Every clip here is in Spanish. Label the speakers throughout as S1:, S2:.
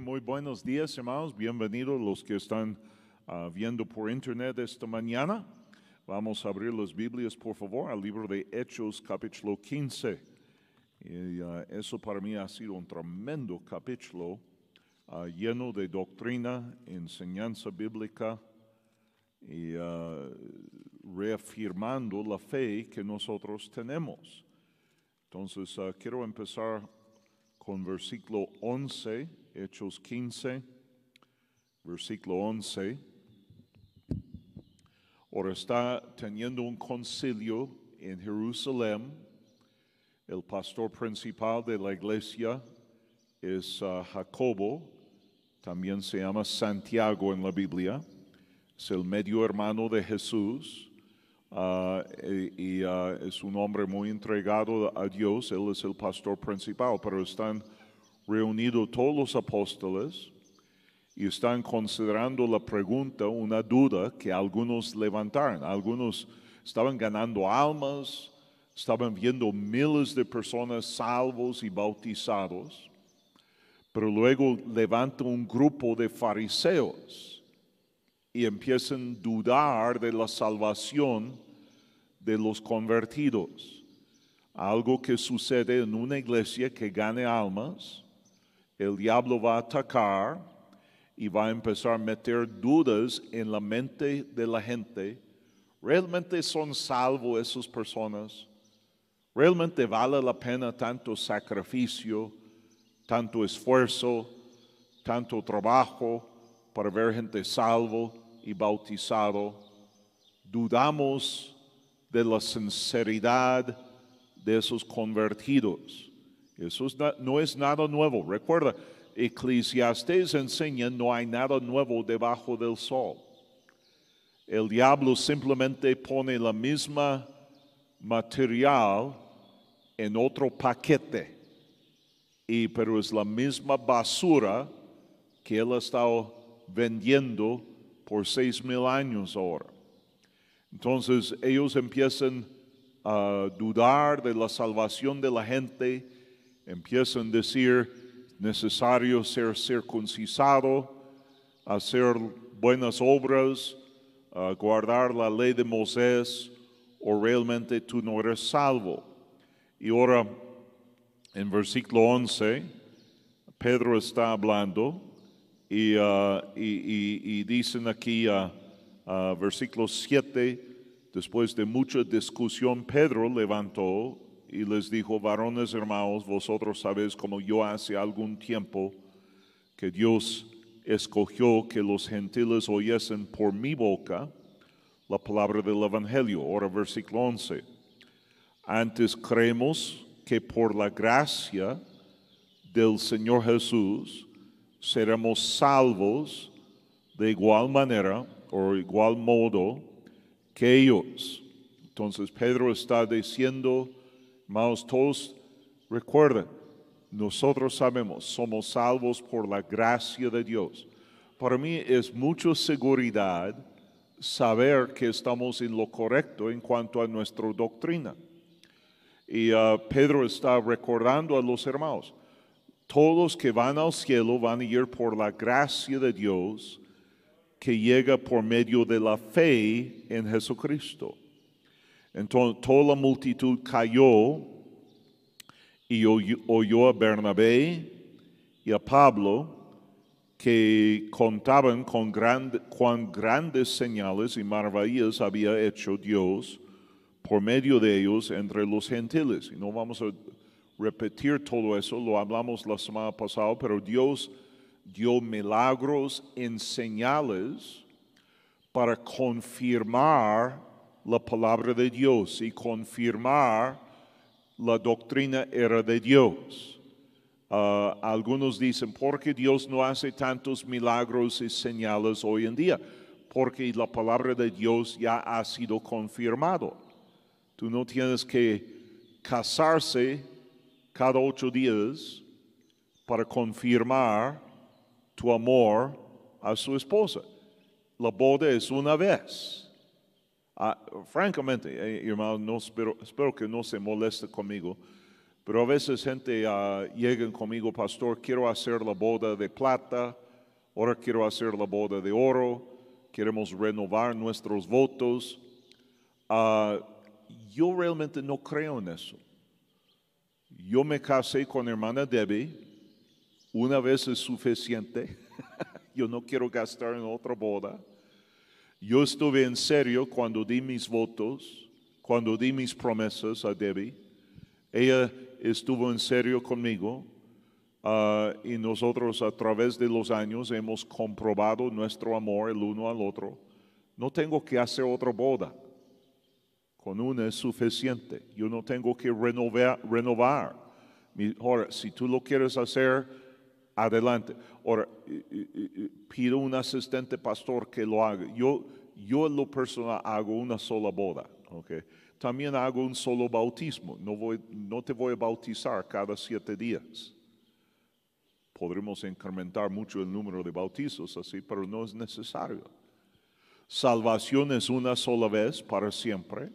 S1: muy buenos días, hermanos. Bienvenidos los que están ah, viendo por internet esta mañana. Vamos a abrir las Biblias, por favor, al libro de Hechos, capítulo 15. Y, ah, eso para mí ha sido un tremendo capítulo ah, lleno de doctrina, enseñanza bíblica y reafirmando la fe que nosotros tenemos. Entonces, quiero empezar con versículo 11 Hechos 15, versículo 11. Ahora está teniendo un concilio en Jerusalén. El pastor principal de la iglesia es ah, Jacobo, también se llama Santiago en la Biblia, es el medio hermano de Jesús. Ah, e, y, ah, es un hombre muy entregado a Dios, él es el pastor principal, pero están reunido todos los apóstoles y están considerando la pregunta, una duda que algunos levantaron. Algunos estaban ganando almas, estaban viendo miles de personas salvos y bautizados, pero luego levanta un grupo de fariseos y empiezan a dudar de la salvación de los convertidos. Algo que sucede en una iglesia que gane almas el diablo va a atacar y va a empezar a meter dudas en la mente de la gente. ¿Realmente son salvos esas personas? ¿Realmente vale la pena tanto sacrificio, tanto esfuerzo, tanto trabajo para ver gente salvo y bautizado? Dudamos de la sinceridad de esos convertidos. Eso no es nada nuevo. Recuerda, Eclesiastés enseña no hay nada nuevo debajo del sol. El diablo simplemente pone la misma material en otro paquete, y, pero es la misma basura que él ha estado vendiendo por seis mil años ahora. Entonces ellos empiezan a dudar de la salvación de la gente empiezan a decir, necesario ser circuncisado, hacer buenas obras, ah, guardar la ley de Moisés, o realmente tú no eres salvo. Y ahora, en versículo 11, Pedro está hablando y, ah, dicen aquí, ah, versículo 7, después de mucha discusión, Pedro levantó y les dijo, varones hermanos, vosotros sabéis como yo hace algún tiempo que Dios escogió que los gentiles oyesen por mi boca la palabra del Evangelio. Ahora versículo 11. Antes creemos que por la gracia del Señor Jesús seremos salvos de igual manera o igual modo que ellos. Entonces Pedro está diciendo, Hermanos, todos recuerden, nosotros sabemos, somos salvos por la gracia de Dios. Para mí es mucha seguridad saber que estamos en lo correcto en cuanto a nuestra doctrina. Y ah, Pedro está recordando a los hermanos, todos que van al cielo van a ir por la gracia de Dios que llega por medio de la fe en Jesucristo. Entonces toda la multitud cayó y oyó a Bernabé y a Pablo que contaban con cuán grandes señales y maravillas había hecho Dios por medio de ellos entre los gentiles. Y no vamos a repetir todo eso, lo hablamos la semana pasada, pero Dios dio milagros en señales para confirmar la palabra de Dios y confirmar la doctrina era de Dios. Ah, algunos dicen, ¿por qué Dios no hace tantos milagros y señales hoy en día? Porque la palabra de Dios ya ha sido confirmado. Tú no tienes que casarse cada ocho días para confirmar tu amor a su esposa. La boda es una vez. Ah, francamente, eh, hermano, no espero, que no se moleste conmigo, pero a veces gente ah, llega conmigo, pastor, quiero hacer la boda de plata, ahora quiero hacer la boda de oro, queremos renovar nuestros votos. Ah, yo realmente no creo en eso. Yo me casé con hermana Debbie, una vez es suficiente, yo no quiero gastar en otra boda. Yo estuve en serio cuando di mis votos, cuando di mis promesas a Debbie. Ella estuvo en serio conmigo ah, y nosotros a través de los años hemos comprobado nuestro amor el uno al otro. No tengo que hacer otra boda. Con una es suficiente. Yo no tengo que renovar. renovar. Ahora, si tú lo quieres hacer, adelante. Ahora, pido un asistente pastor que lo haga. Yo, yo en lo personal hago una sola boda. Okay. También hago un solo bautismo. No, voy, no te voy a bautizar cada siete días. Podremos incrementar mucho el número de bautizos así, pero no es necesario. Salvación es una sola vez para siempre.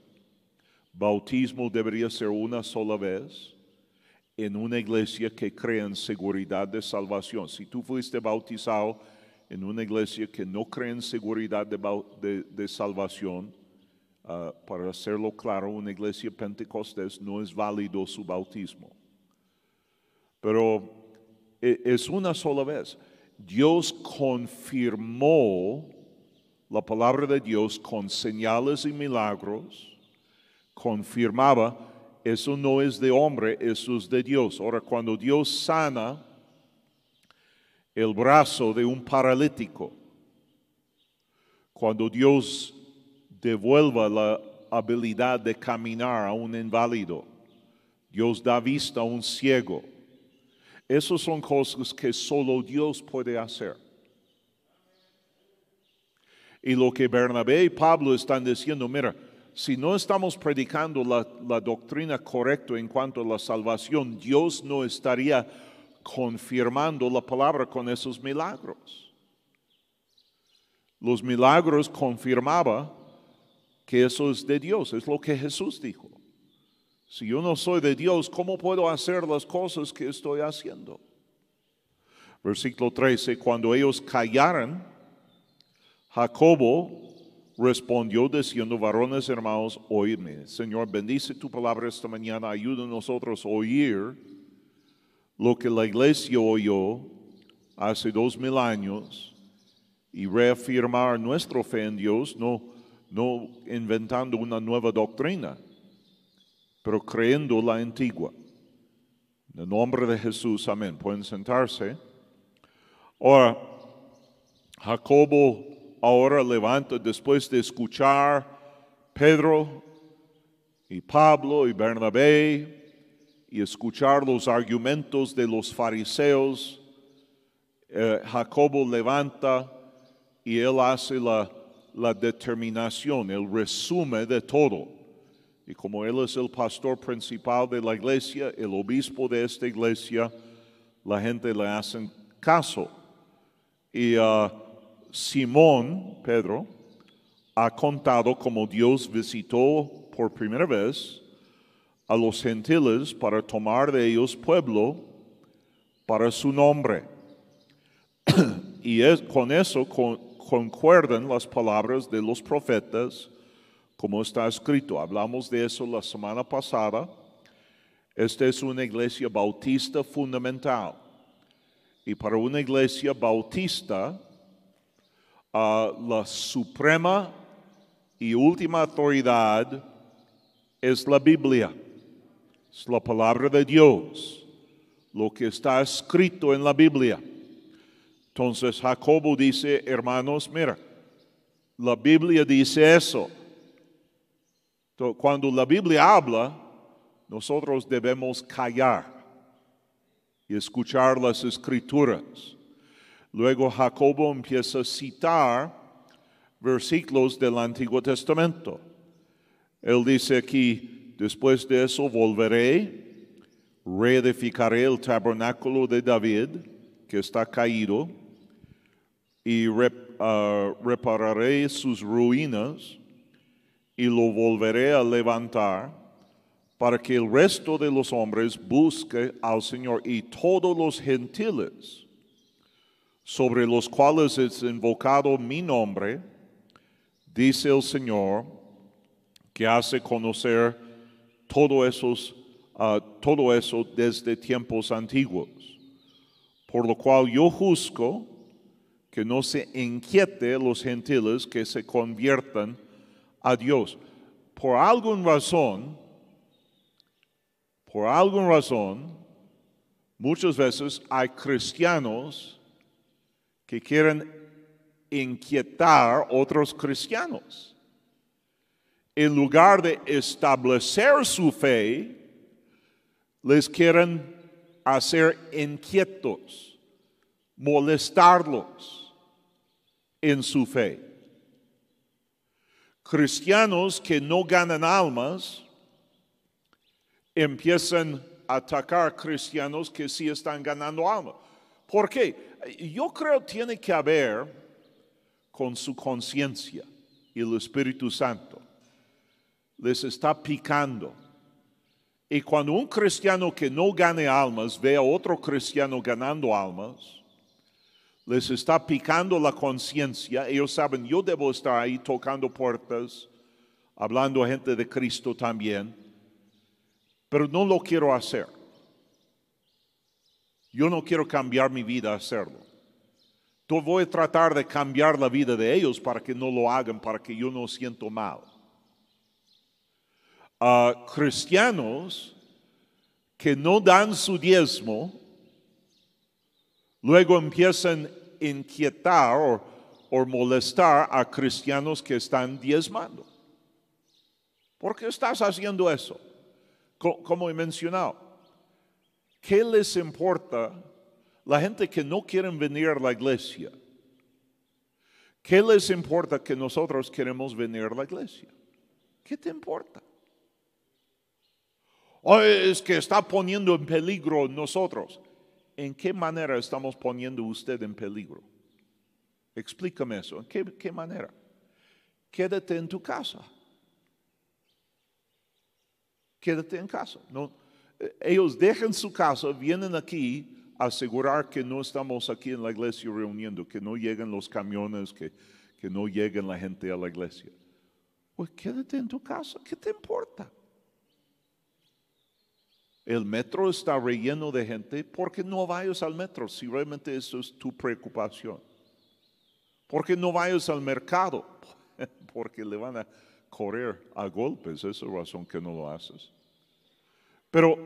S1: Bautismo debería ser una sola vez en una iglesia que cree en seguridad de salvación. Si tú fuiste bautizado en una iglesia que no cree en seguridad de, de, salvación, ah, para hacerlo claro, una iglesia pentecostés no es válido su bautismo. Pero e, es una sola vez. Dios confirmó la palabra de Dios con señales y milagros, confirmaba eso no es de hombre, eso es de Dios. Ahora, cuando Dios sana el brazo de un paralítico, cuando Dios devuelva la habilidad de caminar a un inválido, Dios da vista a un ciego. Esas son cosas que solo Dios puede hacer. Y lo que Bernabé y Pablo están diciendo, mira, si no estamos predicando la, doctrina correcta en cuanto a la salvación, Dios no estaría confirmando la palabra con esos milagros. Los milagros confirmaba que eso es de Dios, es lo que Jesús dijo. Si yo no soy de Dios, ¿cómo puedo hacer las cosas que estoy haciendo? Versículo 13, cuando ellos callaron, Jacobo Respondió diciendo, varones hermanos, oídme. Señor, bendice tu palabra esta mañana. Ayuda a nosotros oír lo que la iglesia oyó hace dos mil años y reafirmar nuestra fe en Dios, no, no inventando una nueva doctrina, pero creyendo la antigua. En el nombre de Jesús, amén. Pueden sentarse. Ahora, Jacobo ahora levanta después de escuchar Pedro y Pablo y Bernabé y escuchar los argumentos de los fariseos, eh, Jacobo levanta y él hace la, determinación, el resumen de todo. Y como él es el pastor principal de la iglesia, el obispo de esta iglesia, la gente le hace caso. Y ah, Simón, Pedro, ha contado cómo Dios visitó por primera vez a los gentiles para tomar de ellos pueblo para su nombre. y es, con eso concuerdan las palabras de los profetas, como está escrito. Hablamos de eso la semana pasada. Esta es una iglesia bautista fundamental. Y para una iglesia bautista, la suprema y última autoridad es la Biblia, es la palabra de Dios, lo que está escrito en la Biblia. Entonces Jacobo dice, hermanos, mira, la Biblia dice eso. cuando la Biblia habla, nosotros debemos callar y escuchar las escrituras. Luego Jacobo empieza a citar versículos del Antiguo Testamento. Él dice aquí, después de eso volveré, reedificaré el tabernáculo de David, que está caído, y ah, repararé sus ruinas, y lo volveré a levantar, para que el resto de los hombres busque al Señor y todos los gentiles sobre los cuales es invocado mi nombre, dice el Señor, que hace conocer todo, ah, todo eso desde tiempos antiguos, por lo cual yo juzgo que no se inquiete los gentiles que se conviertan a Dios. Por alguna razón, por alguna razón, muchas veces hay cristianos que quieren inquietar otros cristianos. En lugar de establecer su fe, les quieren hacer inquietos, molestarlos en su fe. Cristianos que no ganan almas empiezan a atacar cristianos que sí están ganando almas. ¿Por qué? Yo creo tiene que haber con su conciencia y el Espíritu Santo. Les está picando. Y cuando un cristiano que no gane almas ve a otro cristiano ganando almas, les está picando la conciencia. Ellos saben, yo debo estar ahí tocando puertas, hablando a gente de Cristo también, pero no lo quiero hacer. Yo no quiero cambiar mi vida a hacerlo. Yo voy a tratar de cambiar la vida de ellos para que no lo hagan, para que yo no siento mal. A ah, cristianos que no dan su diezmo, luego empiezan a inquietar o, o molestar a cristianos que están diezmando. ¿Por qué estás haciendo eso? Como he mencionado. ¿Qué les importa la gente que no quieren venir a la iglesia? ¿Qué les importa que nosotros queremos venir a la iglesia? ¿Qué te importa? Oh, es que está poniendo en peligro nosotros? ¿En qué manera estamos poniendo usted en peligro? Explícame eso. ¿En qué, qué manera? Quédate en tu casa. Quédate en casa. No, ellos dejan su casa, vienen aquí a asegurar que no estamos aquí en la iglesia reuniendo, que no lleguen los camiones, que, no lleguen la gente a la iglesia. Pues quédate en tu casa, ¿qué te importa? El metro está relleno de gente, ¿por qué no vayas al metro si realmente eso es tu preocupación? ¿Por qué no vayas al mercado? Porque le van a correr a golpes, esa es la razón que no lo haces. Pero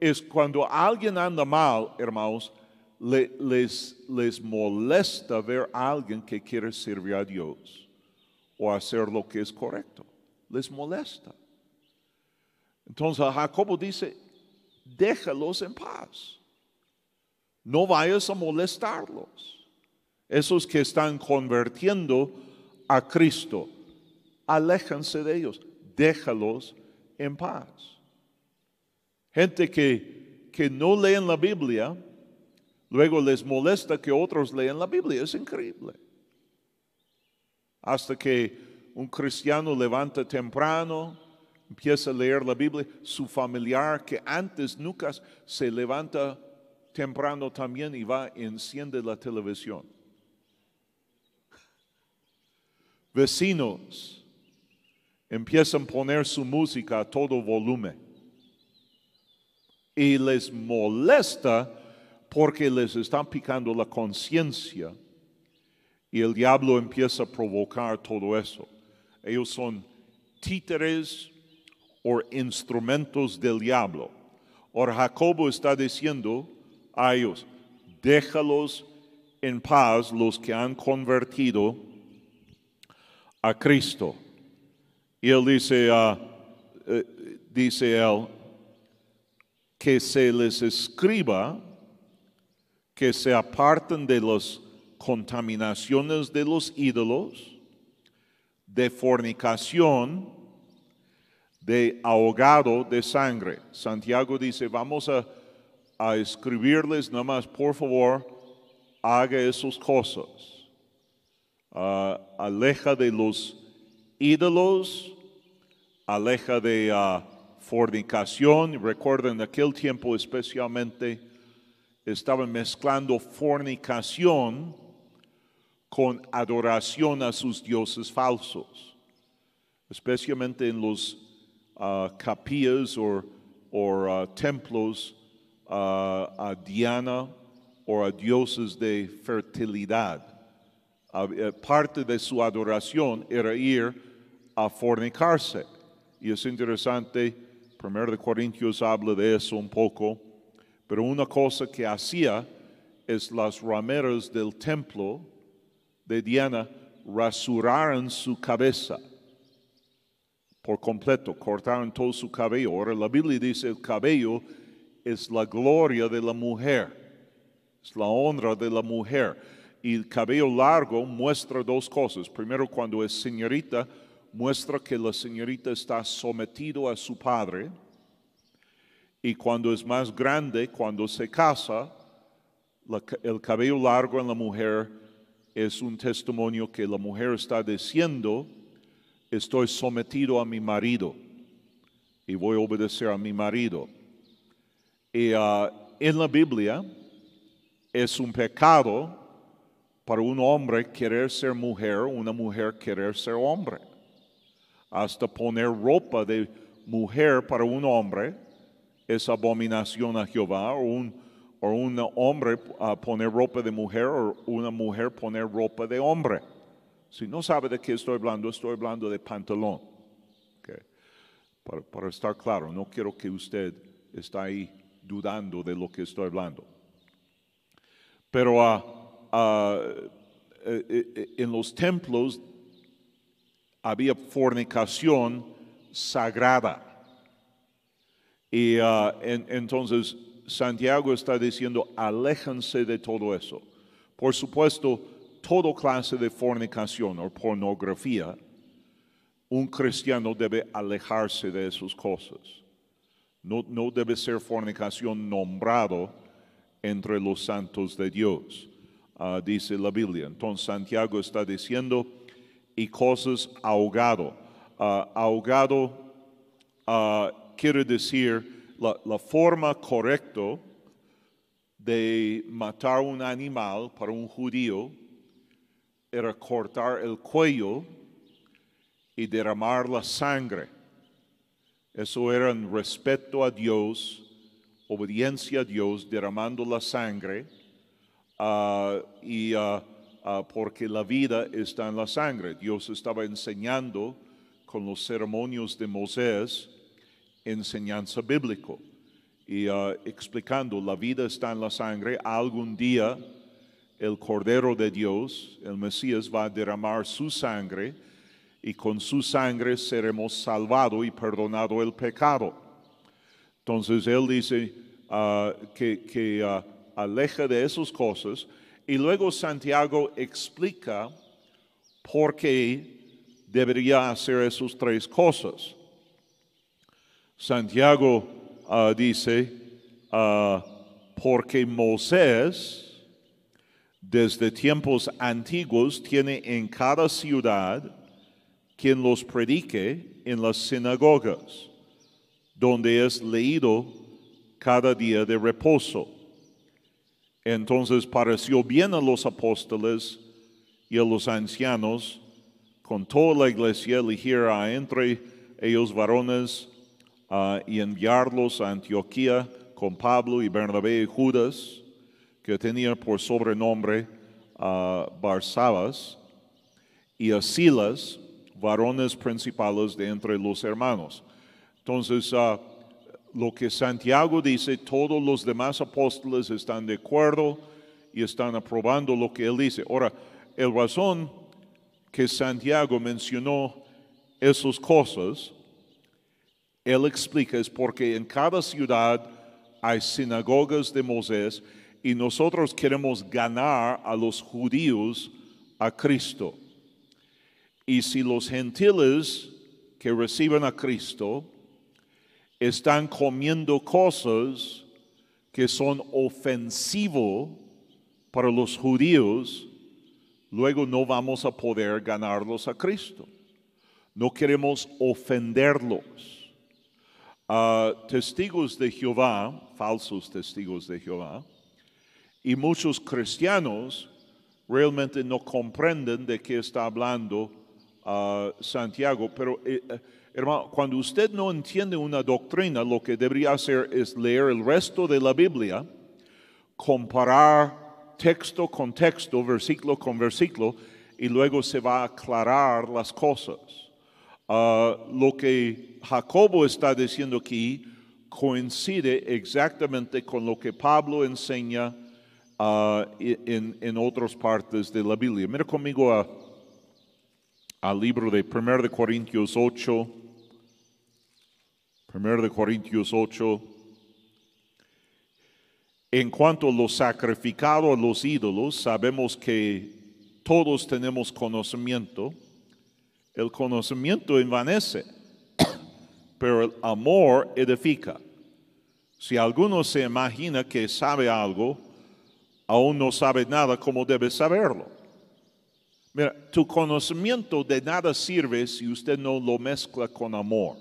S1: es cuando alguien anda mal, hermanos, les, molesta ver a alguien que quiere servir a Dios o hacer lo que es correcto. Les molesta. Entonces Jacobo dice, déjalos en paz. No vayas a molestarlos. Esos que están convirtiendo a Cristo, aléjense de ellos, déjalos en paz. Gente que, no leen la Biblia, luego les molesta que otros leen la Biblia. Es increíble. Hasta que un cristiano levanta temprano, empieza a leer la Biblia, su familiar que antes nunca se levanta temprano también y va y enciende la televisión. Vecinos empiezan a poner su música a todo volumen y les molesta porque les están picando la conciencia y el diablo empieza a provocar todo eso. Ellos son títeres o instrumentos del diablo. Ahora Jacobo está diciendo a ellos, déjalos en paz los que han convertido a Cristo. Y él dice, eh, dice él, que se les escriba que se aparten de las contaminaciones de los ídolos, de fornicación, de ahogado de sangre. Santiago dice, vamos a, escribirles escribirles más, por favor, haga esas cosas. Ah, aleja de los ídolos, aleja de... Ah, fornicación. Recuerden, en aquel tiempo especialmente estaban mezclando fornicación con adoración a sus dioses falsos, especialmente en los ah, capillas o ah, templos ah, a Diana o a dioses de fertilidad. Eh, parte de su adoración era ir a fornicarse. Y es interesante Primero de Corintios habla de eso un poco, pero una cosa que hacía es las rameras del templo de Diana rasuraron su cabeza por completo, cortaron todo su cabello. Ahora la Biblia dice el cabello es la gloria de la mujer, es la honra de la mujer. Y el cabello largo muestra dos cosas. Primero, cuando es señorita, muestra que la señorita está sometido a su padre y cuando es más grande, cuando se casa, el cabello largo en la mujer es un testimonio que la mujer está diciendo, estoy sometido a mi marido y voy a obedecer a mi marido. Y ah, en la Biblia es un pecado para un hombre querer ser mujer, una mujer querer ser hombre hasta poner ropa de mujer para un hombre es abominación a Jehová, o un, hombre ah, poner ropa de mujer, o una mujer poner ropa de hombre. Si no sabe de qué estoy hablando, estoy hablando de pantalón. Para, estar claro, no quiero que usted esté ahí dudando de lo que estoy hablando. Pero ah, ah, eh, eh, eh, en los templos había fornicación sagrada. Y ah, entonces Santiago está diciendo, aléjense de todo eso. Por supuesto, todo clase de fornicación o pornografía, un cristiano debe alejarse de esas cosas. No, no debe ser fornicación nombrado entre los santos de Dios, ah, dice la Biblia. Entonces Santiago está diciendo, y cosas ahogado. Ah, ahogado ah, quiere decir la, forma correcta de matar un animal para un judío era cortar el cuello y derramar la sangre. Eso era en respeto a Dios, obediencia a Dios, derramando la sangre. Ah, y Ah, porque la vida está en la sangre. Dios estaba enseñando con los ceremonios de Moisés enseñanza bíblica... y ah, explicando la vida está en la sangre, algún día el Cordero de Dios, el Mesías, va a derramar su sangre y con su sangre seremos salvados y perdonado el pecado. Entonces él dice ah, que, aleja de esas cosas y luego Santiago explica por qué debería hacer esas tres cosas. Santiago ah, dice, ah, porque Moisés desde tiempos antiguos tiene en cada ciudad quien los predique en las sinagogas, donde es leído cada día de reposo entonces pareció bien a los apóstoles y a los ancianos, con toda la iglesia, elegir entre ellos varones y enviarlos a Antioquía con Pablo y Bernabé y Judas, que tenía por sobrenombre Barsabas, y a Silas, varones principales de entre los hermanos. Entonces, lo que Santiago dice, todos los demás apóstoles están de acuerdo y están aprobando lo que él dice. Ahora, el razón que Santiago mencionó esas cosas, él explica es porque en cada ciudad hay sinagogas de Moisés y nosotros queremos ganar a los judíos a Cristo. Y si los gentiles que reciben a Cristo están comiendo cosas que son ofensivo para los judíos, luego no vamos a poder ganarlos a Cristo. No queremos ofenderlos. Ah, testigos de Jehová, falsos testigos de Jehová, y muchos cristianos realmente no comprenden de qué está hablando ah, Santiago, pero... Eh, Hermano, cuando usted no entiende una doctrina, lo que debería hacer es leer el resto de la Biblia, comparar texto con texto, versículo con versículo, y luego se va a aclarar las cosas. Ah, lo que Jacobo está diciendo aquí coincide exactamente con lo que Pablo enseña ah, en, otras partes de la Biblia. Mira conmigo al libro de 1 de Corintios 8. 1 Corintios 8. En cuanto a lo sacrificado a los ídolos, sabemos que todos tenemos conocimiento. El conocimiento envanece, pero el amor edifica. Si alguno se imagina que sabe algo, aún no sabe nada como debe saberlo. Mira, tu conocimiento de nada sirve si usted no lo mezcla con amor.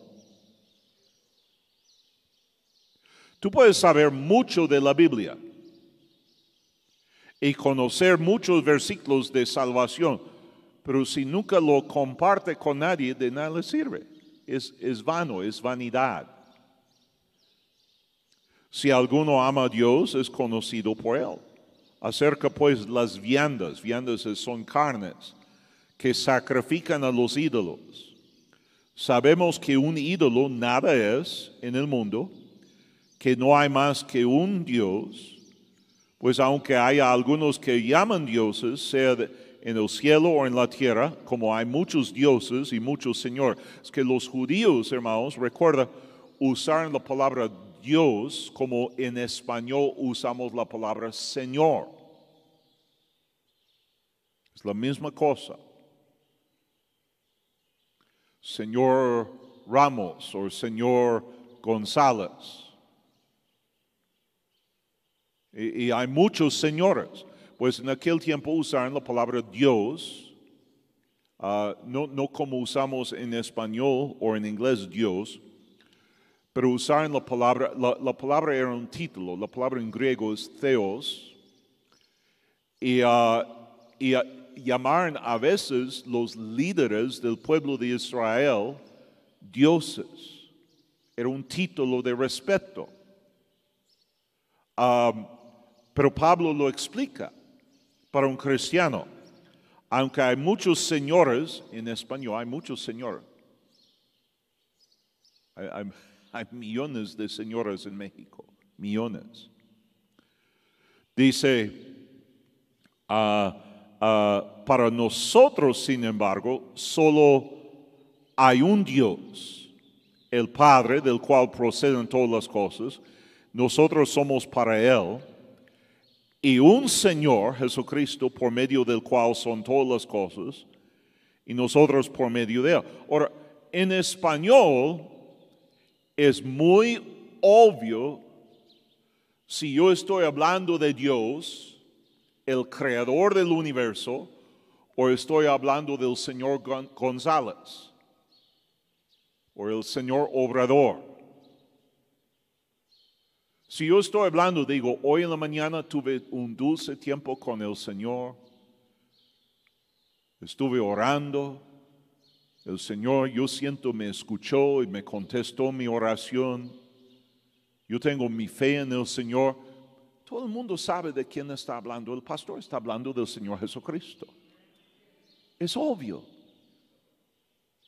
S1: Tú puedes saber mucho de la Biblia y conocer muchos versículos de salvación, pero si nunca lo comparte con nadie, de nada le sirve. Es, es vano, es vanidad. Si alguno ama a Dios, es conocido por él. Acerca pues las viandas, viandas son carnes, que sacrifican a los ídolos. Sabemos que un ídolo nada es en el mundo, que no hay más que un Dios, pues aunque haya algunos que llaman dioses, sea en el cielo o en la tierra, como hay muchos dioses y muchos señores, es que los judíos, hermanos, recuerda, usar la palabra Dios como en español usamos la palabra Señor. Es la misma cosa. Señor Ramos o Señor González. Y, hay muchos señores, pues en aquel tiempo usaron la palabra Dios, ah, no, no como usamos en español o en inglés Dios, pero usaron la palabra, la, palabra era un título, la palabra en griego es theos, y, ah, y ah, llamaron a veces los líderes del pueblo de Israel dioses. Era un título de respeto. Um, pero Pablo lo explica para un cristiano. Aunque hay muchos señores en español, hay muchos señores. Hay, millones de señores en México, millones. Dice, ah, ah, para nosotros, sin embargo, solo hay un Dios, el Padre, del cual proceden todas las cosas. Nosotros somos para Él y un Señor, Jesucristo, por medio del cual son todas las cosas, y nosotros por medio de Él. Ahora, en español es muy obvio, si yo estoy hablando de Dios, el creador del universo, o estoy hablando del Señor González, o el Señor Obrador. Si yo estoy hablando, digo, hoy en la mañana tuve un dulce tiempo con el Señor, estuve orando, el Señor yo siento me escuchó y me contestó mi oración, yo tengo mi fe en el Señor. Todo el mundo sabe de quién está hablando. El pastor está hablando del Señor Jesucristo. Es obvio.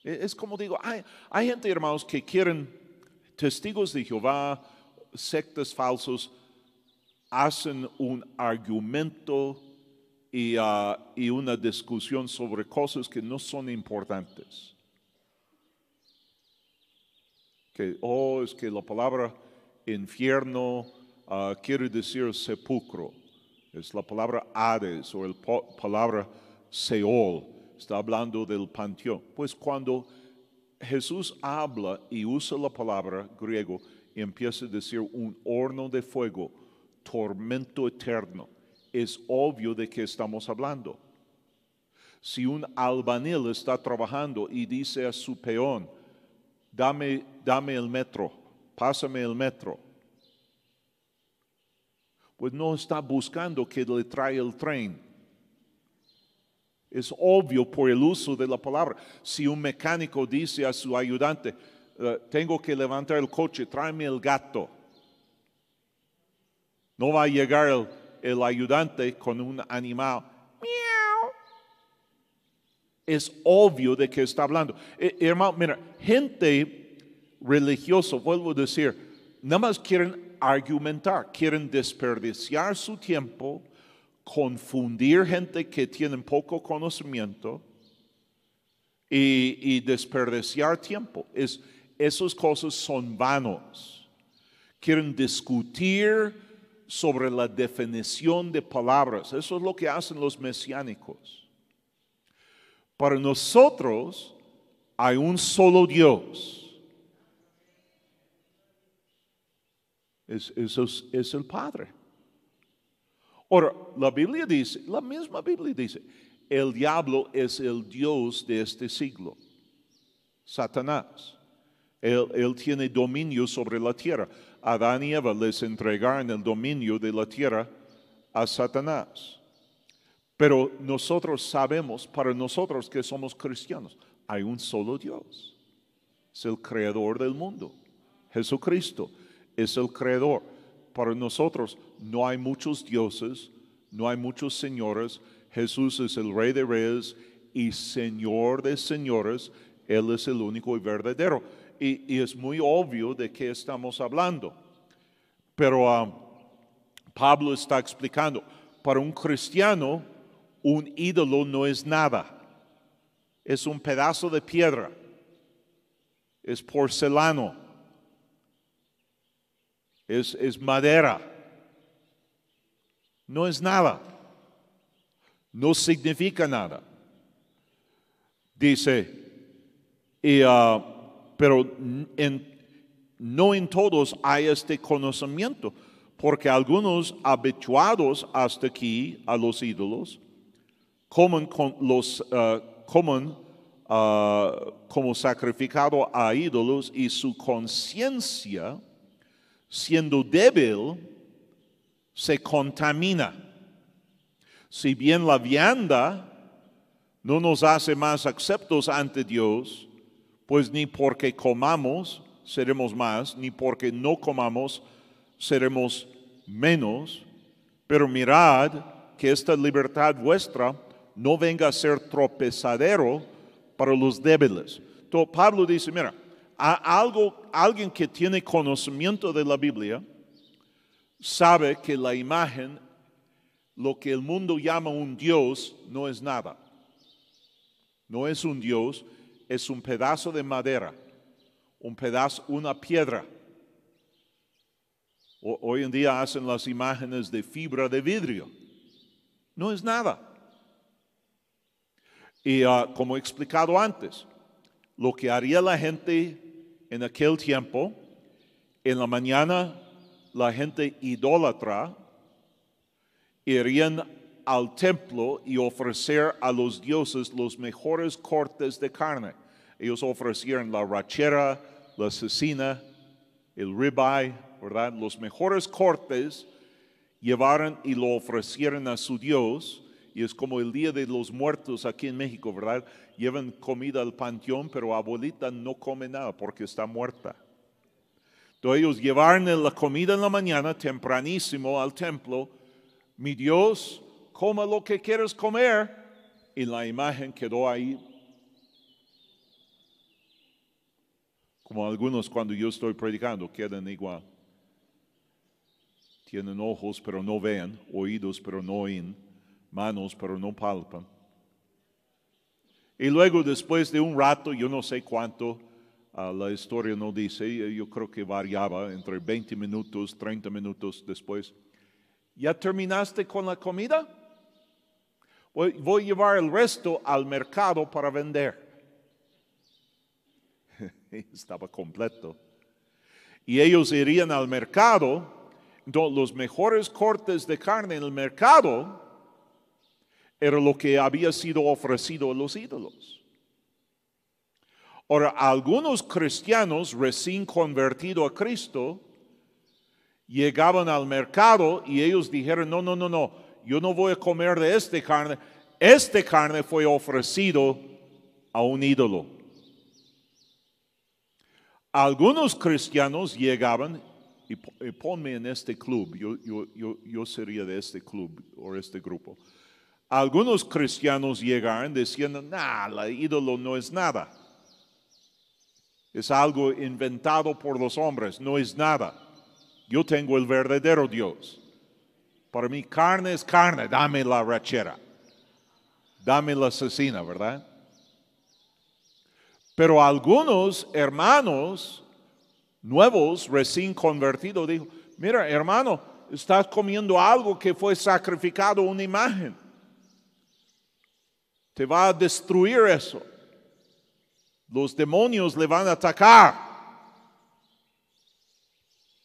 S1: E-, es como digo, hay, hay gente, hermanos, que quieren testigos de Jehová, sectas falsos hacen un argumento ah, y, una discusión sobre cosas que no son importantes. Que, oh, es que la palabra infierno ah, quiere decir sepulcro. Es la palabra Hades o la palabra Seol. Está hablando del panteón. Pues cuando Jesús habla y usa la palabra griego, empieza a decir un horno de fuego, tormento eterno. Es obvio de qué estamos hablando. Si un albanil está trabajando y dice a su peón, dame, dame el metro, pásame el metro, pues no está buscando que le trae el tren. Es obvio por el uso de la palabra. Si un mecánico dice a su ayudante, tengo que levantar el coche, tráeme el gato. No va a llegar el, ayudante con un animal. ¡Miau! Es obvio de que está hablando. Eh, hermano, mira, gente religiosa, vuelvo a decir, nada más quieren argumentar, quieren desperdiciar su tiempo, confundir gente que tiene poco conocimiento y, y desperdiciar tiempo. Es, esas cosas son vanos. Quieren discutir sobre la definición de palabras. Eso es lo que hacen los mesiánicos. Para nosotros hay un solo Dios. Es, es el Padre. Ahora, la Biblia dice, la misma Biblia dice, el diablo es el Dios de este siglo, Satanás. Él, tiene dominio sobre la tierra. Adán y Eva les entregaron el dominio de la tierra a Satanás. Pero nosotros sabemos, para nosotros que somos cristianos, hay un solo Dios. Es el creador del mundo. Jesucristo es el creador. Para nosotros no hay muchos dioses, no hay muchos señores. Jesús es el rey de reyes y señor de señores. Él es el único y verdadero y, es muy obvio de qué estamos hablando. Pero ah, Pablo está explicando, para un cristiano un ídolo no es nada, es un pedazo de piedra, es porcelano, es, es madera, no es nada, no significa nada. Dice, y ah, pero no en todos hay este conocimiento, porque algunos habituados hasta aquí a los ídolos, comen, los, eh, eh, como sacrificado a ídolos y su conciencia, siendo débil, se contamina. Si bien la vianda no nos hace más aceptos ante Dios, pues ni porque comamos seremos más, ni porque no comamos seremos menos, pero mirad que esta libertad vuestra no venga a ser tropezadero para los débiles. Entonces Pablo dice, mira, alguien que tiene conocimiento de la Biblia sabe que la imagen, lo que el mundo llama un Dios, no es nada. No es un Dios, es un pedazo de madera, un pedazo, una piedra. hoy en día hacen las imágenes de fibra de vidrio. No es nada. Y ah, como he explicado antes, lo que haría la gente en aquel tiempo, en la mañana la gente idólatra irían al templo y ofrecer a los dioses los mejores cortes de carne. Ellos ofrecieron la rachera, la cecina, el ribeye, ¿verdad? Los mejores cortes llevaron y lo ofrecieron a su Dios. Y es como el Día de los Muertos aquí en México, ¿verdad? Llevan comida al panteón, pero abuelita no come nada porque está muerta. Entonces ellos llevaron la comida en la mañana, tempranísimo, al templo. Mi Dios, coma lo que quieres comer. Y la imagen quedó ahí como algunos cuando yo estoy predicando, quedan igual. Tienen ojos pero no ven, oídos pero no oyen, manos pero no palpan. Y luego después de un rato, yo no sé cuánto, ah, la historia no dice, eh, yo creo que variaba entre 20 minutos, 30 minutos después. ¿Ya terminaste con la comida? voy a llevar el resto al mercado para vender. estaba completo. Y ellos irían al mercado, los mejores cortes de carne en el mercado era lo que había sido ofrecido a los ídolos. Ahora, algunos cristianos recién convertidos a Cristo llegaban al mercado y ellos dijeron, no, no, no, no, yo no voy a comer de esta carne. Esta carne fue ofrecido a un ídolo. Algunos cristianos llegaban, y, ponme en este club, yo, sería de este club o este grupo. Algunos cristianos llegaron diciendo, "Nah, el ídolo no es nada. Es algo inventado por los hombres, no es nada. Yo tengo el verdadero Dios. Para mí carne es carne, dame la rachera, dame la asesina, ¿verdad? Pero algunos hermanos nuevos, recién convertidos, dijo, mira hermano, estás comiendo algo que fue sacrificado a una imagen. Te va a destruir eso. Los demonios le van a atacar.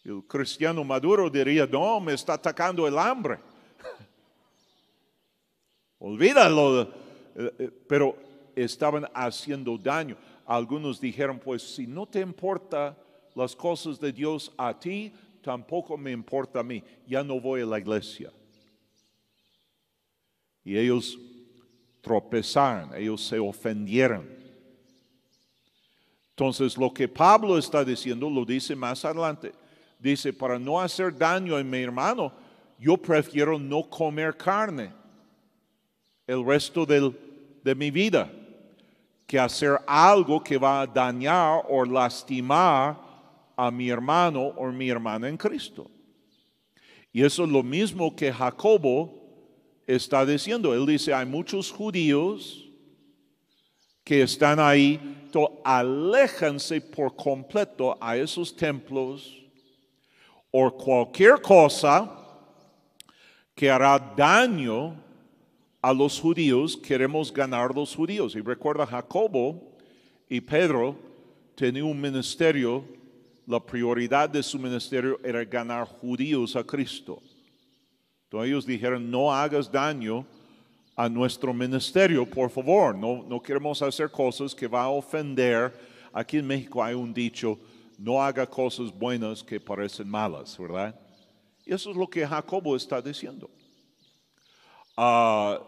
S1: El cristiano maduro diría, no, me está atacando el hambre. Olvídalo. Eh, eh, pero estaban haciendo daño. Algunos dijeron, pues si no te importa las cosas de Dios a ti, tampoco me importa a mí, ya no voy a la iglesia. Y ellos tropezaron, ellos se ofendieron. Entonces lo que Pablo está diciendo lo dice más adelante. Dice, para no hacer daño a mi hermano, yo prefiero no comer carne el resto de mi vida que hacer algo que va a dañar o lastimar a mi hermano o mi hermana en Cristo. Y eso es lo mismo que Jacobo está diciendo. Él dice, hay muchos judíos que están ahí, to aléjense por completo a esos templos o cualquier cosa que hará daño a los judíos, queremos ganar los judíos. Y recuerda, Jacobo y Pedro tenían un ministerio, la prioridad de su ministerio era ganar judíos a Cristo. Entonces ellos dijeron, no hagas daño a nuestro ministerio, por favor, no, no queremos hacer cosas que va a ofender. Aquí en México hay un dicho, no haga cosas buenas que parecen malas, ¿verdad? Y eso es lo que Jacobo está diciendo. Ahora,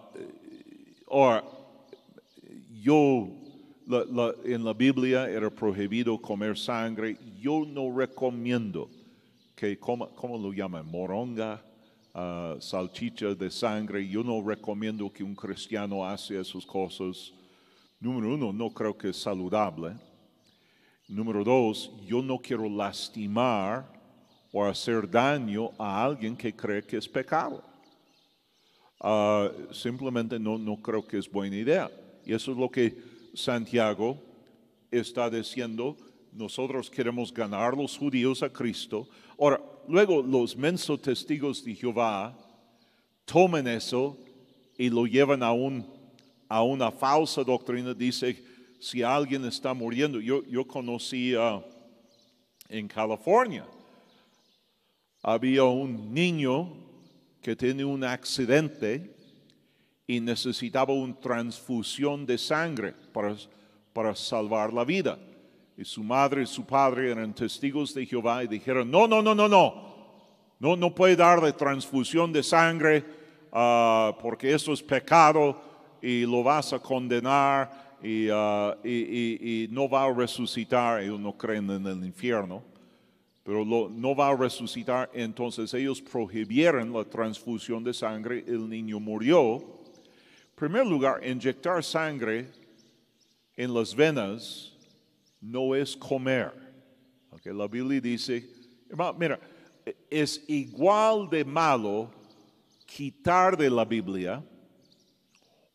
S1: uh, yo, en la Biblia era prohibido comer sangre. Yo no recomiendo que coma, ¿cómo lo llaman? Moronga, uh, salchicha de sangre. Yo no recomiendo que un cristiano hace esas cosas. Número uno, no creo que es saludable. Número dos, yo no quiero lastimar o hacer daño a alguien que cree que es pecado. Ah, simplemente no, no creo que es buena idea. Y eso es lo que Santiago está diciendo. Nosotros queremos ganar los judíos a Cristo. Ahora, luego los mensos testigos de Jehová tomen eso y lo llevan a, un, a una falsa doctrina. Dice, si alguien está muriendo, yo, yo conocí en California, había un niño que tiene un accidente y necesitaba una transfusión de sangre para, para salvar la vida. Y su madre y su padre eran testigos de Jehová y dijeron, no, no, no, no, no, no, no puede darle transfusión de sangre ah, porque eso es pecado y lo vas a condenar ah, y, y no va a resucitar, ellos no creen en el infierno pero no va a resucitar. Entonces ellos prohibieron la transfusión de sangre, el niño murió. En primer lugar, inyectar sangre en las venas no es comer. Okay, la Biblia dice, mira, es igual de malo quitar de la Biblia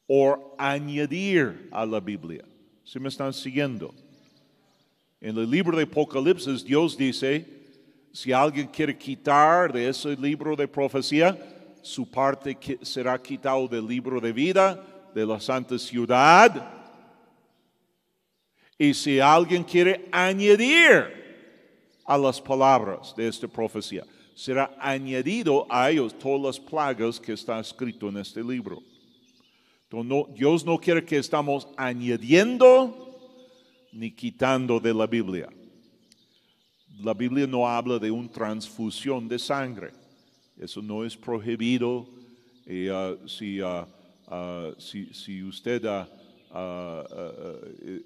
S1: o añadir a la Biblia. Si me están siguiendo? En el libro de Apocalipsis Dios dice, si alguien quiere quitar de ese libro de profecía, su parte será quitado del libro de vida, de la santa ciudad. Y si alguien quiere añadir a las palabras de esta profecía, será añadido a ellos todas las plagas que está escrito en este libro. Dios no quiere que estamos añadiendo ni quitando de la Biblia la Biblia no habla de una transfusión de sangre. Eso no es prohibido. Ah, ah, ah, si, usted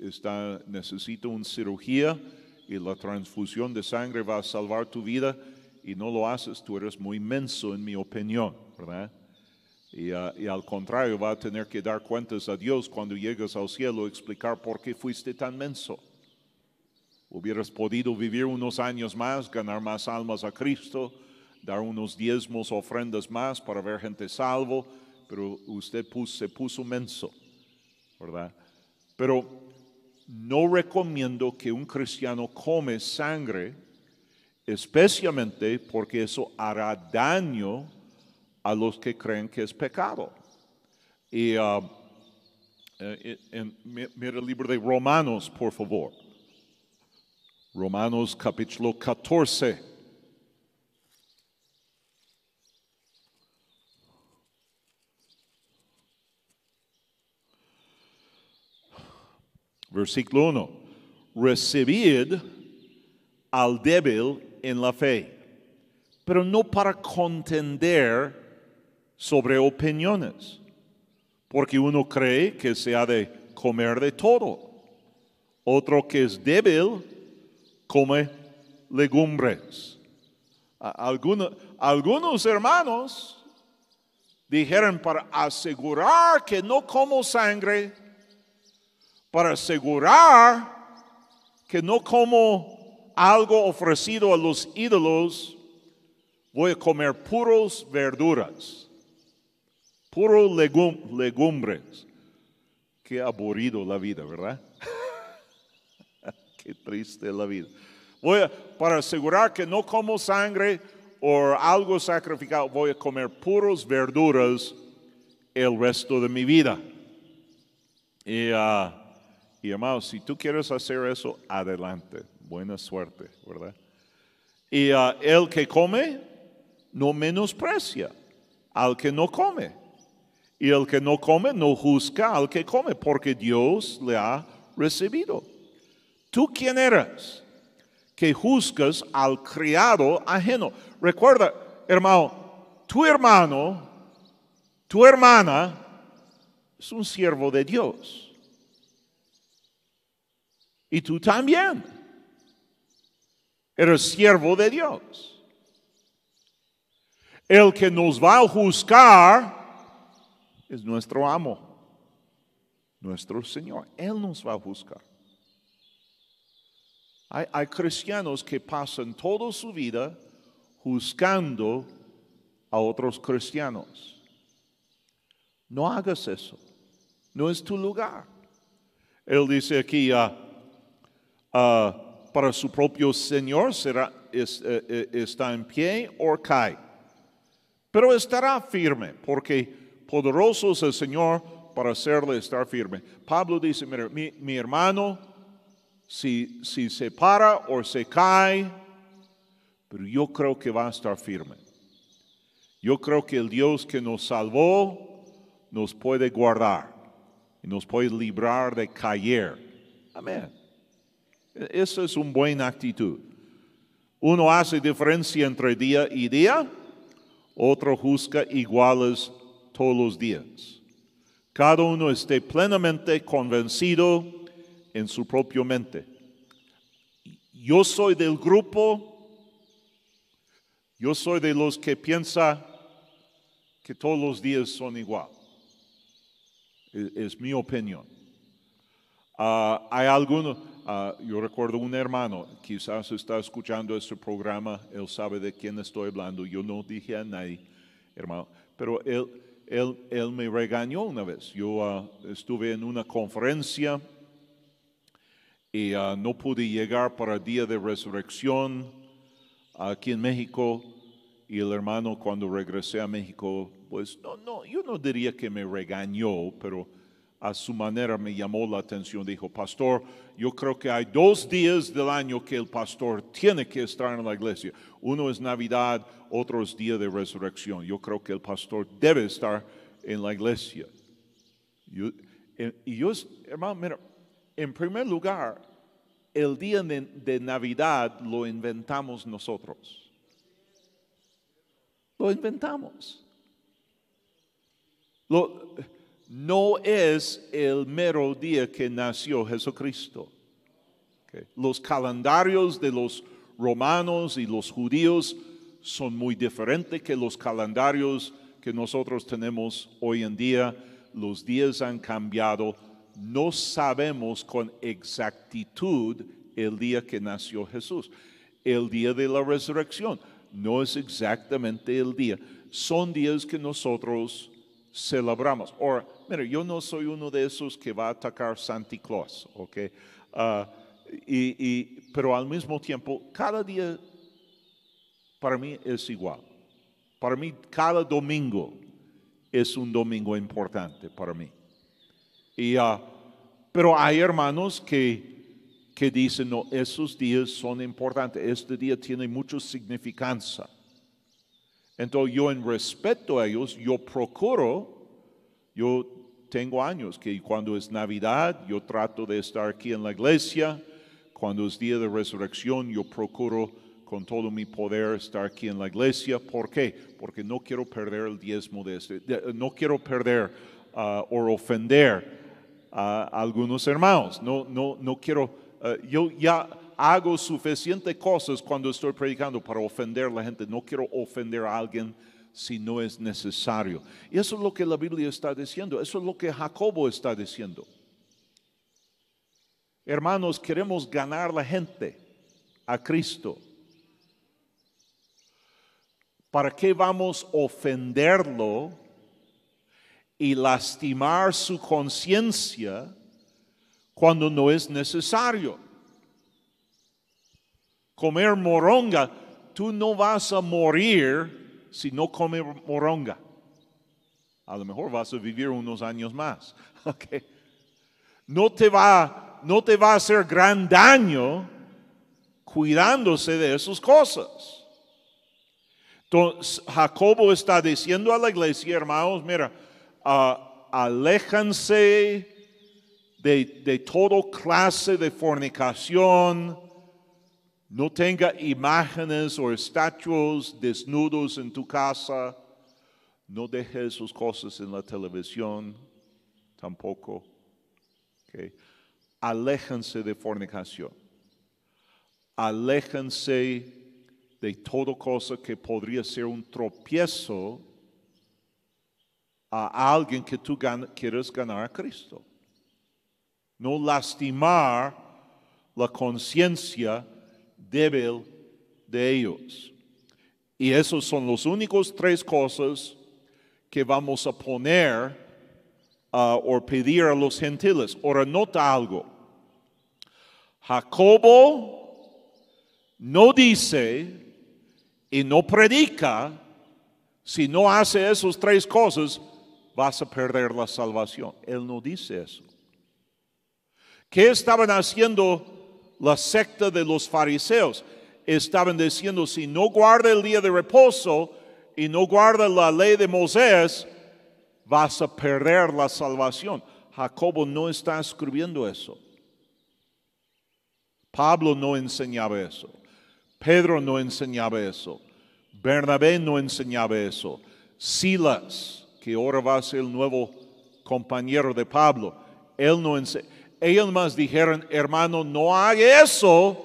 S1: está, necesita una cirugía y la transfusión de sangre va a salvar tu vida y no lo haces, tú eres muy menso en mi opinión, Y, y al contrario, va a tener que dar cuentas a Dios cuando llegas al cielo, explicar por qué fuiste tan menso. Hubieras podido vivir unos años más, ganar más almas a Cristo, dar unos diezmos, ofrendas más para ver gente salvo, pero usted se puso menso, ¿verdad? Pero no recomiendo que un cristiano come sangre, especialmente porque eso hará daño a los que creen que es pecado. Y ah, eh, eh, en, mira el libro de Romanos, por favor. Romanos capítulo 14. Versículo 1. Recibid al débil en la fe, pero no para contender sobre opiniones, porque uno cree que se ha de comer de todo, otro que es débil come legumbres. Algunos, algunos hermanos dijeron para asegurar que no como sangre, para asegurar que no como algo ofrecido a los ídolos, voy a comer puros verduras, puros legumbres. Qué aburrido la vida, ¿verdad? Qué triste la vida. Voy a, para asegurar que no como sangre o algo sacrificado, voy a comer puros verduras el resto de mi vida. Y, amados, ah, si tú quieres hacer eso, adelante. Buena suerte, ¿verdad? Y ah, el que come, no menosprecia al que no come. Y el que no come, no juzga al que come, porque Dios le ha recibido. ¿Tú quién eres Que juzgas al criado ajeno. Recuerda, hermano, tu hermano, tu hermana, es un siervo de Dios. Y tú también eres siervo de Dios. El que nos va a juzgar es nuestro amo, nuestro Señor. Él nos va a juzgar. Hay, cristianos que pasan toda su vida juzgando a otros cristianos. No hagas eso. No es tu lugar. Él dice aquí, ah, ah, para su propio Señor será, eh, eh, está en pie o cae. Pero estará firme, porque poderoso es el Señor para hacerle estar firme. Pablo dice, mi hermano, si, se para o se cae, pero yo creo que va a estar firme. Yo creo que el Dios que nos salvó nos puede guardar y nos puede librar de caer. Amén. Esa es una buena actitud. Uno hace diferencia entre día y día, otro juzga iguales todos los días. Cada uno esté plenamente convencido en su propia mente. Yo soy del grupo, yo soy de los que piensa que todos los días son igual. E, es, mi opinión. Ah, hay algunos, ah, yo recuerdo un hermano, quizás está escuchando este programa, él sabe de quién estoy hablando, yo no dije a nadie, hermano, pero él, él, él me regañó una vez. Yo ah, estuve en una conferencia y ah, no pude llegar para el día de resurrección aquí en México. Y el hermano cuando regresé a México, pues no, no, yo no diría que me regañó, pero a su manera me llamó la atención. Dijo, pastor, yo creo que hay dos días del año que el pastor tiene que estar en la iglesia. Uno es Navidad, otro es día de resurrección. Yo creo que el pastor debe estar en la iglesia. Eh, y yo, hermano, mira, en primer lugar, el día de, Navidad lo inventamos nosotros. Lo inventamos. no es el mero día que nació Jesucristo. Los calendarios de los romanos y los judíos son muy diferentes que los calendarios que nosotros tenemos hoy en día. Los días han cambiado no sabemos con exactitud el día que nació Jesús. El día de la resurrección no es exactamente el día. Son días que nosotros celebramos. Ahora, mire, yo no soy uno de esos que va a atacar Santa Claus, ¿ok? Ah, pero al mismo tiempo, cada día para mí es igual. Para mí, cada domingo es un domingo importante para mí. Y, pero hay hermanos que, que dicen, no, esos días son importantes, este día tiene mucha significancia. Entonces yo en respeto a ellos, yo procuro, yo tengo años que cuando es Navidad, yo trato de estar aquí en la iglesia, cuando es día de resurrección, yo procuro con todo mi poder estar aquí en la iglesia. ¿Por qué? Porque no quiero perder el diezmo de este, no quiero perder ah, o ofender algunos hermanos. No, no, no quiero, eh, yo ya hago suficiente cosas cuando estoy predicando para ofender a la gente. No quiero ofender a alguien si no es necesario. Y eso es lo que la Biblia está diciendo, eso es lo que Jacobo está diciendo. Hermanos, queremos ganar la gente a Cristo. ¿Para qué vamos a ofenderlo y lastimar su conciencia cuando no es necesario. Comer moronga, tú no vas a morir si no comes moronga. A lo mejor vas a vivir unos años más. Okay. No, te va, no te va a hacer gran daño cuidándose de esas cosas. Entonces, Jacobo está diciendo a la iglesia, hermanos, mira, uh, de, de toda clase de fornicación, no tenga imágenes o estatuas desnudos en tu casa. No deje sus cosas en la televisión tampoco. Okay. Aléjense de fornicación. Aléjense de todo cosa que podría ser un tropiezo a alguien que tú quieras quieres ganar a Cristo. No lastimar la conciencia débil de ellos. Y esos son los únicos tres cosas que vamos a poner o pedir a los gentiles. Ahora nota algo. Jacobo no dice y no predica si no hace esas tres cosas vas a perder la salvación. Él no dice eso. ¿Qué estaban haciendo la secta de los fariseos? Estaban diciendo, si no guarda el día de reposo y no guarda la ley de Moisés, vas a perder la salvación. Jacobo no está escribiendo eso. Pablo no enseñaba eso. Pedro no enseñaba eso. Bernabé no enseñaba eso. Silas, que ahora va a ser el nuevo compañero de Pablo. Él no ellos más dijeron, hermano, no haga eso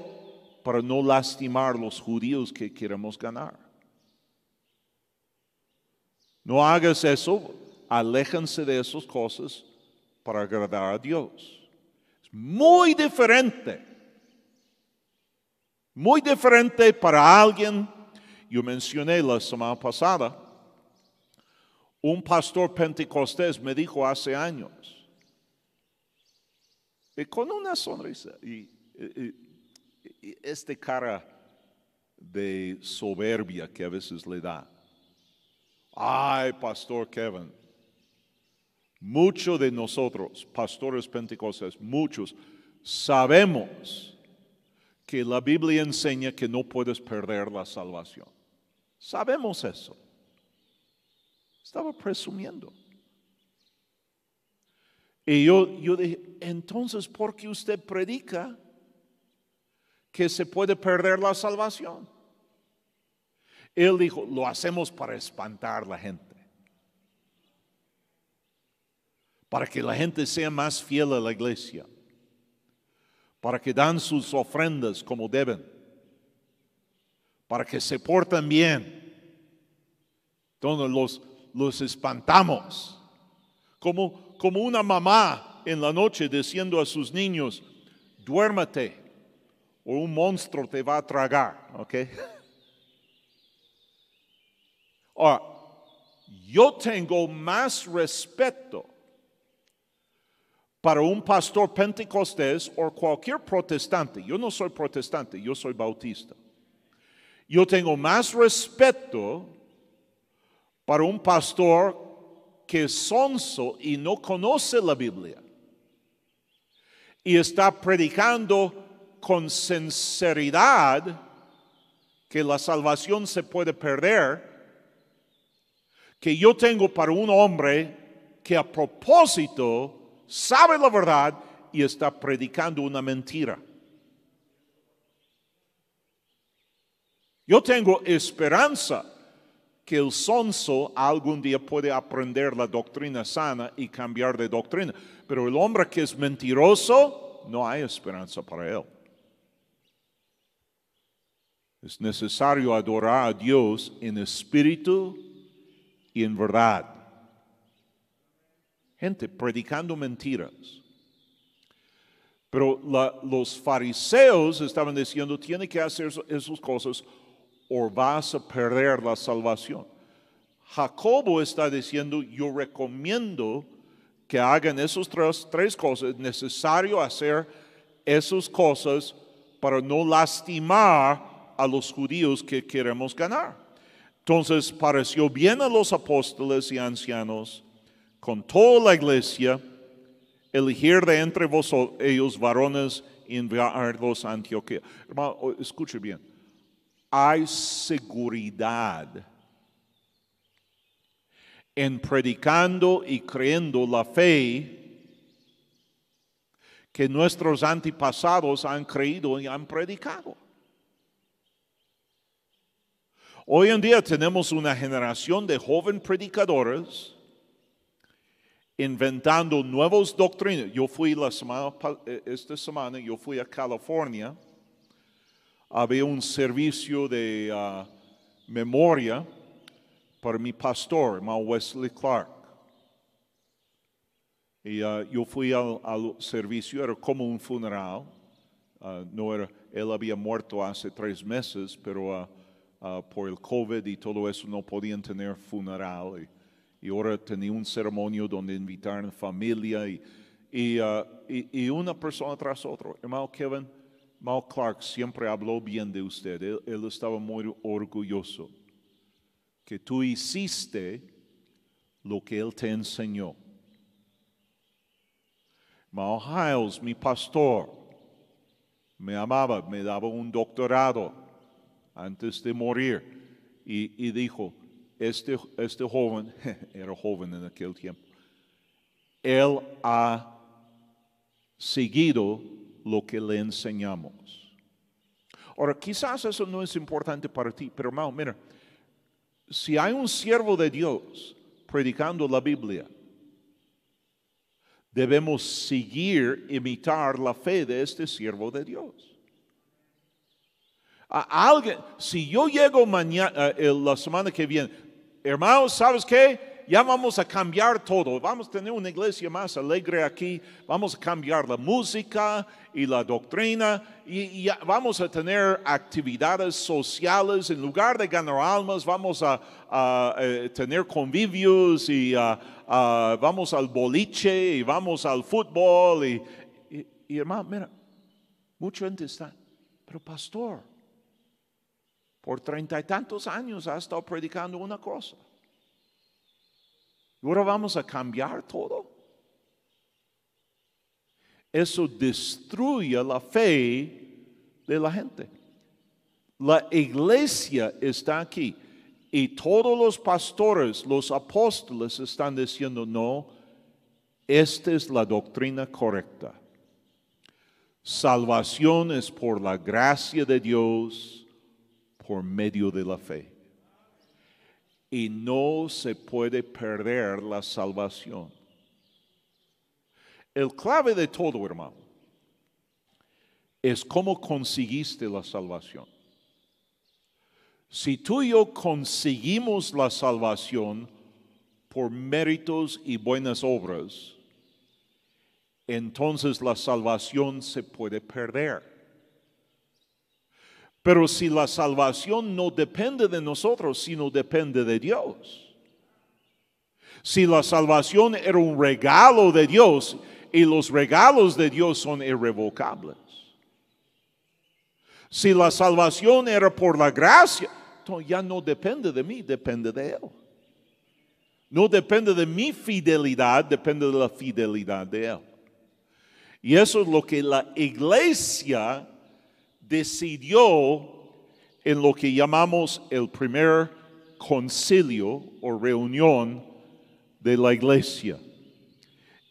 S1: para no lastimar los judíos que queremos ganar. No hagas eso, aléjense de esas cosas para agradar a Dios. Es muy diferente. Muy diferente para alguien. Yo mencioné la semana pasada un pastor pentecostés me dijo hace años, y con una sonrisa y, este cara de soberbia que a veces le da. Ay, pastor Kevin, muchos de nosotros, pastores pentecostés, muchos, sabemos que la Biblia enseña que no puedes perder la salvación. Sabemos eso. Estaba presumiendo. Y yo, yo dije, entonces, ¿por qué usted predica que se puede perder la salvación? Él dijo, lo hacemos para espantar a la gente, para que la gente sea más fiel a la iglesia, para que dan sus ofrendas como deben, para que se portan bien. Todos los, los espantamos. Como, como una mamá en la noche diciendo a sus niños, duérmate o un monstruo te va a tragar, ¿ok? Ahora, yo tengo más respeto para un pastor pentecostés o cualquier protestante. Yo no soy protestante, yo soy bautista. Yo tengo más respeto para un pastor que es sonso y no conoce la Biblia y está predicando con sinceridad que la salvación se puede perder, que yo tengo para un hombre que a propósito sabe la verdad y está predicando una mentira. Yo tengo esperanza que el sonso algún día puede aprender la doctrina sana y cambiar de doctrina. Pero el hombre que es mentiroso, no hay esperanza para él. Es necesario adorar a Dios en espíritu y en verdad. Gente predicando mentiras. Pero los fariseos estaban diciendo, tiene que hacer esas cosas o vas a perder la salvación. Jacobo está diciendo, yo recomiendo que hagan esas tres, cosas. Es necesario hacer esas cosas para no lastimar a los judíos que queremos ganar. Entonces pareció bien a los apóstoles y ancianos, con toda la iglesia, elegir de entre vos ellos varones y enviarlos a Antioquía. Hermano, escuche bien hay seguridad en predicando y creyendo la fe que nuestros antepasados han creído y han predicado. Hoy en día tenemos una generación de jóvenes predicadores inventando nuevas doctrinas. Yo fui la semana, eh, esta semana, yo fui a California había un servicio de ah, memoria para mi pastor, hermano Wesley Clark. Y ah, yo fui al, servicio, era como un funeral. Ah, no era, él había muerto hace tres meses, pero por el COVID y todo eso no podían tener funeral. Y, ahora tenía un ceremonio donde invitaron familia y, y, y, una persona tras otra. Hermano Kevin, Mao Clark siempre habló bien de usted. Él, estaba muy orgulloso. Que tú hiciste lo que él te enseñó. Mao Hiles, mi pastor, me amaba, me daba un doctorado antes de morir. Y, dijo, este, este joven, era joven en aquel tiempo, él ha seguido lo que le enseñamos. Ahora, quizás eso no es importante para ti, pero hermano, mira, si hay un siervo de Dios predicando la Biblia, debemos seguir, imitar la fe de este siervo de Dios. A alguien, si yo llego mañana, eh, eh, la semana que viene, hermano, ¿sabes qué? ya vamos a cambiar todo, vamos a tener una iglesia más alegre aquí, vamos a cambiar la música y la doctrina y, vamos a tener actividades sociales, en lugar de ganar almas, vamos a, eh, tener convivios y ah, ah, vamos al boliche y vamos al fútbol y, y hermano, mira, mucha gente está, pero pastor, por treinta y tantos años ha estado predicando una cosa ahora vamos a cambiar todo. Eso destruye la fe de la gente. La iglesia está aquí y todos los pastores, los apóstoles están diciendo, no, esta es la doctrina correcta. Salvación es por la gracia de Dios, por medio de la fe y no se puede perder la salvación. El clave de todo, hermano, es cómo conseguiste la salvación. Si tú y yo conseguimos la salvación por méritos y buenas obras, entonces la salvación se puede perder. Pero si la salvación no depende de nosotros, sino depende de Dios. Si la salvación era un regalo de Dios y los regalos de Dios son irrevocables. Si la salvación era por la gracia, entonces ya no depende de mí, depende de Él. No depende de mi fidelidad, depende de la fidelidad de Él. Y eso es lo que la iglesia decidió en lo que llamamos el primer concilio o reunión de la iglesia.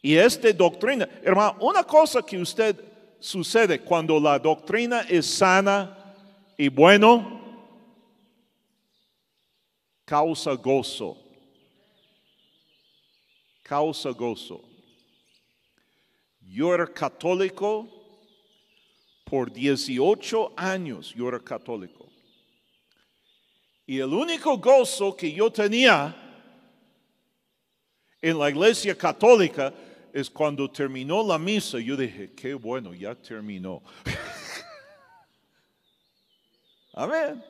S1: Y esta doctrina, hermano, una cosa que usted sucede cuando la doctrina es sana y bueno, causa gozo. Causa gozo. Yo era católico por 18 años yo era católico. Y el único gozo que yo tenía en la iglesia católica es cuando terminó la misa, yo dije, qué bueno, ya terminó. Amén.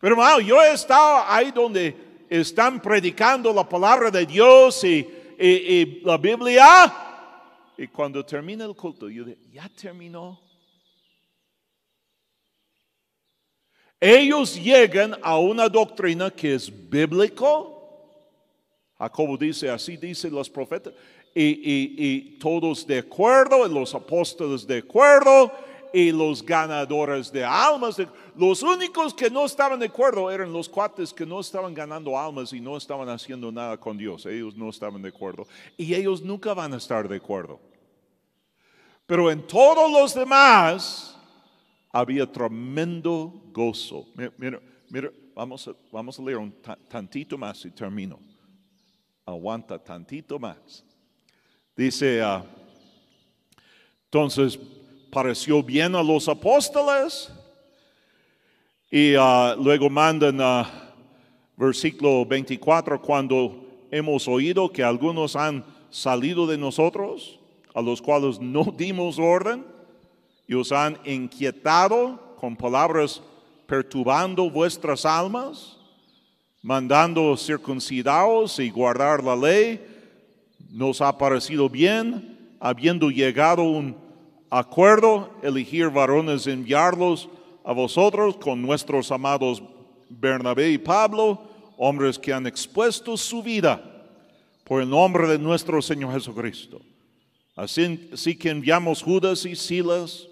S1: Pero hermano, yo he estado ahí donde están predicando la palabra de Dios y, la Biblia. Y cuando termina el culto, yo dije ya terminó. Ellos llegan a una doctrina que es bíblico. Jacobo dice, así dicen los profetas. Y, todos de acuerdo, los apóstoles de acuerdo, y los ganadores de almas. Los únicos que no estaban de acuerdo eran los cuates que no estaban ganando almas y no estaban haciendo nada con Dios. Ellos no estaban de acuerdo. Y ellos nunca van a estar de acuerdo. Pero en todos los demás, había tremendo gozo. Mira, mira, vamos, a, vamos a leer un tantito más y termino. Aguanta tantito más. Dice, ah, entonces pareció bien a los apóstoles y ah, luego mandan a versículo 24 cuando hemos oído que algunos han salido de nosotros, a los cuales no dimos orden y os han inquietado con palabras perturbando vuestras almas, mandando circuncidaos y guardar la ley, nos ha parecido bien, habiendo llegado un acuerdo, elegir varones, y enviarlos a vosotros con nuestros amados Bernabé y Pablo, hombres que han expuesto su vida por el nombre de nuestro Señor Jesucristo. así que enviamos Judas y Silas,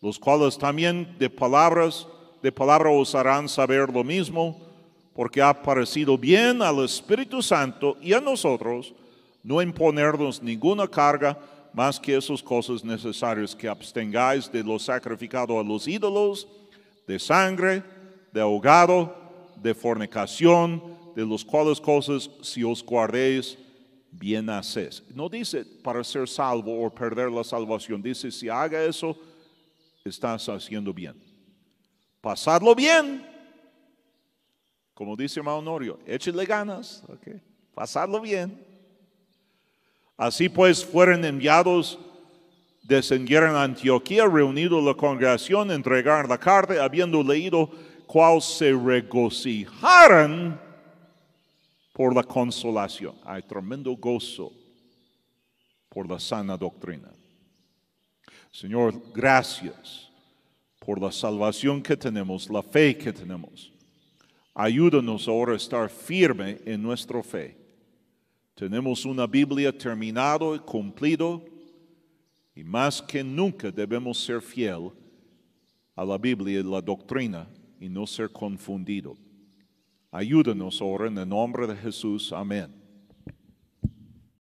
S1: los cuales también de palabras, de palabra os harán saber lo mismo, porque ha parecido bien al Espíritu Santo y a nosotros no imponernos ninguna carga más que esas cosas necesarias que abstengáis de lo sacrificado a los ídolos, de sangre, de ahogado, de fornicación, de las cuales cosas si os guardéis, bien hacéis. No dice para ser salvo o perder la salvación, dice si haga eso, estás haciendo bien. Pasadlo bien. Como dice hermano Norio, ganas. Okay. bien. Así pues fueron enviados, descendieron a Antioquía, reunido la congregación, entregaron la carta, habiendo leído ¿cuál se regocijaron por la consolación. Hay tremendo gozo por la sana doctrina. Señor, gracias por la salvación que tenemos, la fe que tenemos. Ayúdanos ahora a estar firme en nuestra fe. Tenemos una Biblia terminado y cumplido y más que nunca debemos ser fiel a la Biblia y la doctrina y no ser confundido. Ayúdanos ahora en el nombre de Jesús. Amén.